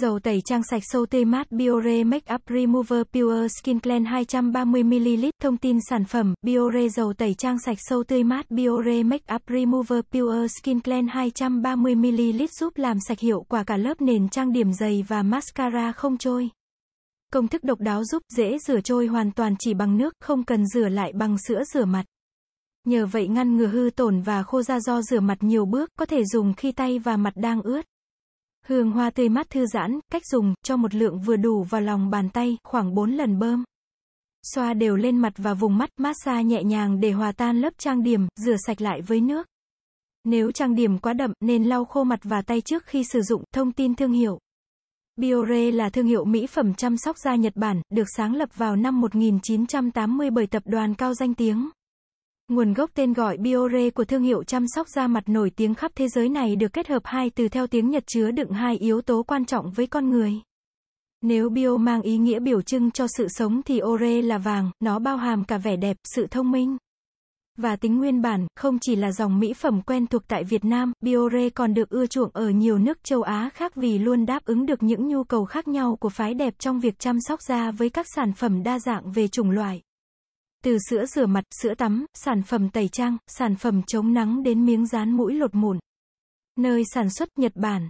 Dầu tẩy trang sạch sâu tê mát Biore Make Up Remover Pure Skin Cleanse 230ml. Thông tin sản phẩm, Biore dầu tẩy trang sạch sâu tươi mát Biore Make Up Remover Pure Skin Cleanse 230ml giúp làm sạch hiệu quả cả lớp nền trang điểm dày và mascara không trôi. Công thức độc đáo giúp dễ rửa trôi hoàn toàn chỉ bằng nước, không cần rửa lại bằng sữa rửa mặt. Nhờ vậy ngăn ngừa hư tổn và khô da do rửa mặt nhiều bước, có thể dùng khi tay và mặt đang ướt. Hương hoa tươi mát thư giãn, cách dùng, cho một lượng vừa đủ vào lòng bàn tay, khoảng 4 lần bơm. Xoa đều lên mặt và vùng mắt, massage nhẹ nhàng để hòa tan lớp trang điểm, rửa sạch lại với nước. Nếu trang điểm quá đậm, nên lau khô mặt và tay trước khi sử dụng. Thông tin thương hiệu Biore là thương hiệu mỹ phẩm chăm sóc da Nhật Bản, được sáng lập vào năm 1980 bởi tập đoàn cao danh tiếng. Nguồn gốc tên gọi Biore của thương hiệu chăm sóc da mặt nổi tiếng khắp thế giới này được kết hợp hai từ theo tiếng Nhật chứa đựng hai yếu tố quan trọng với con người. Nếu bio mang ý nghĩa biểu trưng cho sự sống thì ore là vàng, nó bao hàm cả vẻ đẹp, sự thông minh. Và tính nguyên bản, không chỉ là dòng mỹ phẩm quen thuộc tại Việt Nam, biore còn được ưa chuộng ở nhiều nước châu Á khác vì luôn đáp ứng được những nhu cầu khác nhau của phái đẹp trong việc chăm sóc da với các sản phẩm đa dạng về chủng loại từ sữa rửa mặt, sữa tắm, sản phẩm tẩy trang, sản phẩm chống nắng đến miếng dán mũi lột mụn. Nơi sản xuất Nhật Bản.